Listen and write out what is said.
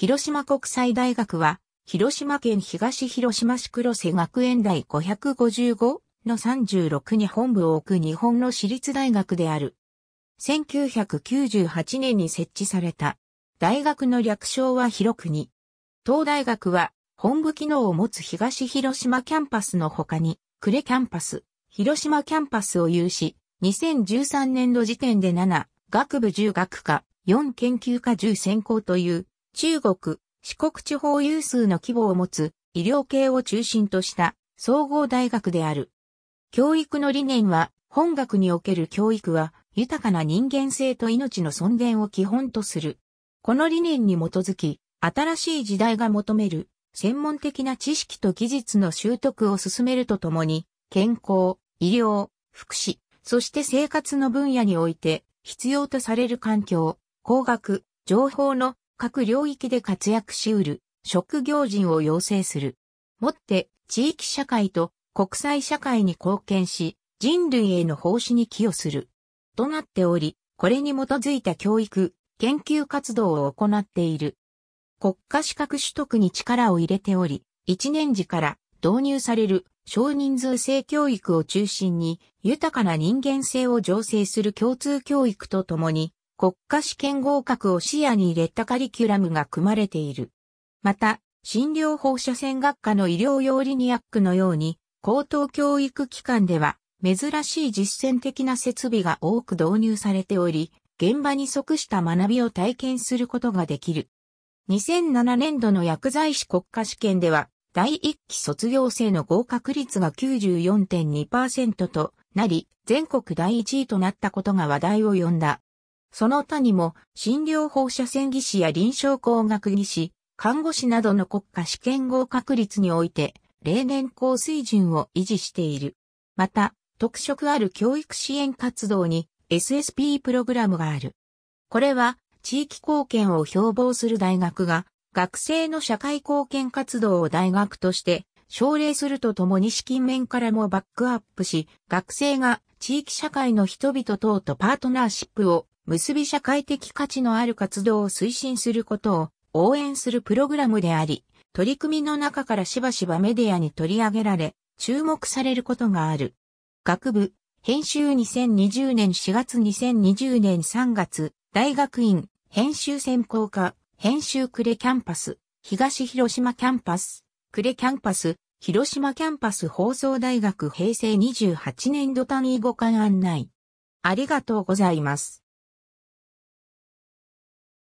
広島国際大学は、広島県東広島市黒瀬学園大555の36に本部を置く日本の私立大学である。1998年に設置された。大学の略称は広国。東大学は本部機能を持つ東広島キャンパスの他に、呉キャンパス、広島キャンパスを有し、2013年度時点で7、学部10学科、4研究科10専攻という中国、四国地方有数の規模を持つ医療系を中心とした総合大学である。教育の理念は、本学における教育は豊かな人間性と命の尊厳を基本とする。この理念に基づき、新しい時代が求める専門的な知識と技術の習得を進めるとともに、健康、医療、福祉、そして生活の分野において必要とされる環境、工学、情報の各領域で活躍しうる、職業人を養成する。もって、地域社会と国際社会に貢献し、人類への奉仕に寄与する。となっており、これに基づいた教育、研究活動を行っている。国家資格取得に力を入れており、1年時から導入される少人数性教育を中心に豊かな人間性を醸成する共通教育とともに国家試験合格を視野に入れたカリキュラムが組まれている。また、診療放射線学科の医療用リニアックのように、高等教育機関では、珍しい実践的な設備が多く導入されており、現場に即した学びを体験することができる。2007年度の薬剤師国家試験では、第1期卒業生の合格率が94.2%となり、全国第1位となったことが話題を呼んだ。その他にも、診療放射線技師や臨床工学技師、看護師などの国家試験合格率において、例年高水準を維持している。また、特色ある教育支援活動に SSP プログラムがある。これは、地域貢献を標榜する大学が、学生の社会貢献活動を大学として、奨励するとともに資金面からもバックアップし、学生が地域社会の人々等とパートナーシップを結び社会的価値のある活動を推進することを応援するプログラムであり、取り組みの中からしばしばメディアに取り上げられ、注目されることがある。学部、編集2020年4月2020年3月、大学院、編集専攻科、編集クレキャンパス、東広島キャンパス、クレキャンパス、広島キャンパス放送大学平成28年度単位互換案内。ありがとうございます。